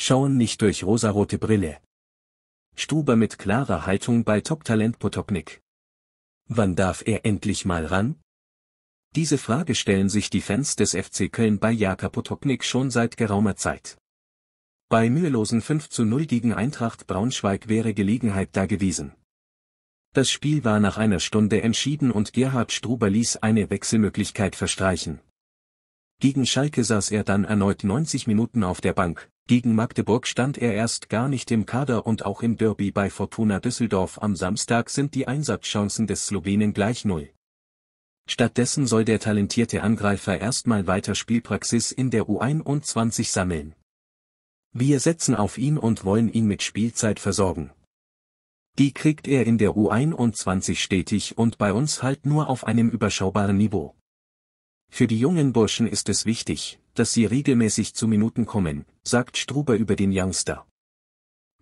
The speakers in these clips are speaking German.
schauen nicht durch rosarote Brille. Stuber mit klarer Haltung bei Top-Talent Potopnik. Wann darf er endlich mal ran? Diese Frage stellen sich die Fans des FC Köln bei Jaka Potopnik schon seit geraumer Zeit. Bei mühelosen 5 zu 0 gegen Eintracht Braunschweig wäre Gelegenheit da gewesen. Das Spiel war nach einer Stunde entschieden und Gerhard Struber ließ eine Wechselmöglichkeit verstreichen. Gegen Schalke saß er dann erneut 90 Minuten auf der Bank, gegen Magdeburg stand er erst gar nicht im Kader und auch im Derby bei Fortuna Düsseldorf am Samstag sind die Einsatzchancen des Slowenen gleich null. Stattdessen soll der talentierte Angreifer erstmal weiter Spielpraxis in der U21 sammeln. Wir setzen auf ihn und wollen ihn mit Spielzeit versorgen. Die kriegt er in der U21 stetig und bei uns halt nur auf einem überschaubaren Niveau. Für die jungen Burschen ist es wichtig, dass sie regelmäßig zu Minuten kommen, sagt Struber über den Youngster.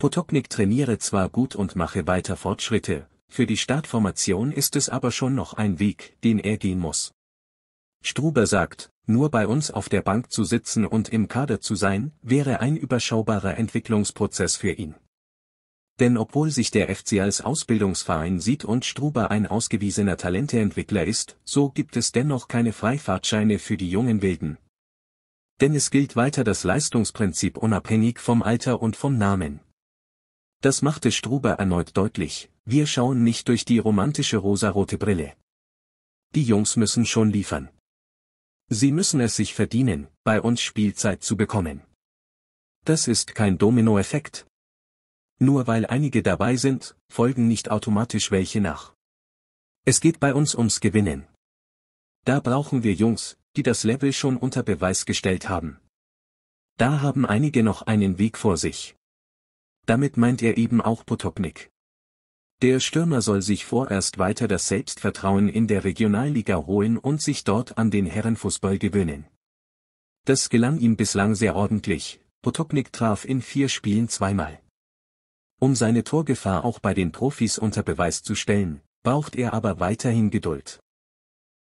Potoknik trainiere zwar gut und mache weiter Fortschritte, für die Startformation ist es aber schon noch ein Weg, den er gehen muss. Struber sagt, nur bei uns auf der Bank zu sitzen und im Kader zu sein, wäre ein überschaubarer Entwicklungsprozess für ihn. Denn obwohl sich der FC als Ausbildungsverein sieht und Struber ein ausgewiesener Talenteentwickler ist, so gibt es dennoch keine Freifahrtscheine für die jungen Wilden, denn es gilt weiter das Leistungsprinzip unabhängig vom Alter und vom Namen. Das machte Struber erneut deutlich, wir schauen nicht durch die romantische rosarote Brille. Die Jungs müssen schon liefern. Sie müssen es sich verdienen, bei uns Spielzeit zu bekommen. Das ist kein Dominoeffekt. Nur weil einige dabei sind, folgen nicht automatisch welche nach. Es geht bei uns ums Gewinnen. Da brauchen wir Jungs, die das Level schon unter Beweis gestellt haben. Da haben einige noch einen Weg vor sich. Damit meint er eben auch Potoknik. Der Stürmer soll sich vorerst weiter das Selbstvertrauen in der Regionalliga holen und sich dort an den Herrenfußball gewöhnen. Das gelang ihm bislang sehr ordentlich, Potoknik traf in vier Spielen zweimal. Um seine Torgefahr auch bei den Profis unter Beweis zu stellen, braucht er aber weiterhin Geduld.